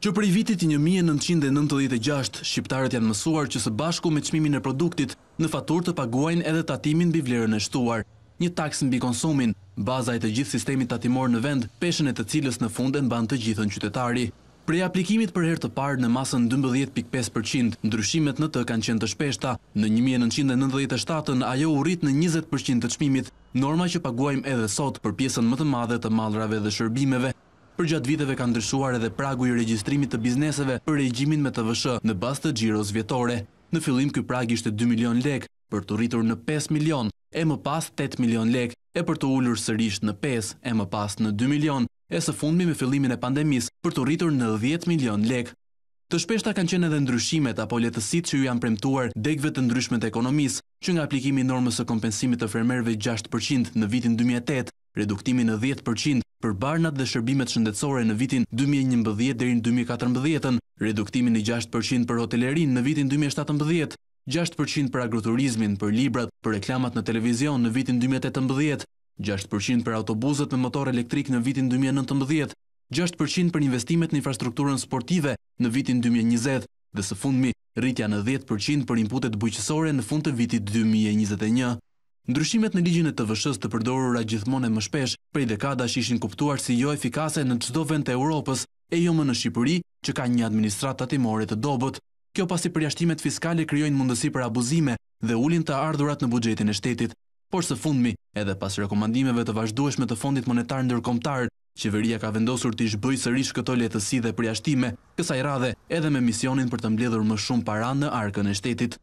Që i vitit 1996, shqiptarët janë mësuar që së bashku me qmimin e produktit në fatur të paguajnë edhe tatimin bi vlerën e shtuar. Një taksën bi konsumin, baza e të gjithë sistemi tatimor në vend, peshen e të cilës në funden ban të gjithën qytetari. Prej aplikimit për her të parë në masën 12.5%, ndryshimet në të kanë qenë të shpeshta. Në 1997, ajo u rrit në 20% të qmimit, norma që paguajmë edhe sot për pjesën më të madhe të malrave dhe shërbimeve, për gjatë viteve ka ndryshuar edhe pragu i regjistrimit të bizneseve për regjimin me të vëshë në bas të gjiros vjetore. Në fillim, këj prag ishte 2 milion lek, për të rritur në 5 milion, e më pas 8 milion lek, e për të ullur sërisht në 5, e më pas në 2 milion, e së fundmi me fillimin e pandemis për të rritur në 10 milion lek. Të shpeshta kanë qenë edhe ndryshimet apo letësit që ju janë premtuar degve të ndryshmet e ekonomis, që nga aplikimi normës e kompensimit të fermerve 6% në vitin 2008, reduktimi në për barnat dhe shërbimet shëndetsore në vitin 2011-2014, reduktimin i 6% për hotelerin në vitin 2017, 6% për agroturizmin, për librat, për reklamat në televizion në vitin 2018, 6% për autobuzet me motor elektrik në vitin 2019, 6% për investimet në infrastrukturën sportive në vitin 2020, dhe së fundmi rritja në 10% për inputet bujqësore në fund të vitit 2021. Ndryshimet në ligjin e të vëshës të përdorura gjithmonë e më shpesh, prej dekada që ishin kuptuar si jo efikase në qdo vend të Europës, e jo më në Shqipëri, që ka një administrat të atimore të dobot. Kjo pasi përjashtimet fiskale kryojnë mundësi për abuzime dhe ulin të ardhurat në bugjetin e shtetit. Por së fundmi, edhe pas rekomandimeve të vazhdueshme të fondit monetar ndërkomtar, qeveria ka vendosur të ishbëj sërish këto letësi dhe përjashtime, kësaj radhe edhe me misionin për të mbledhur më shumë para në arkën e shtetit.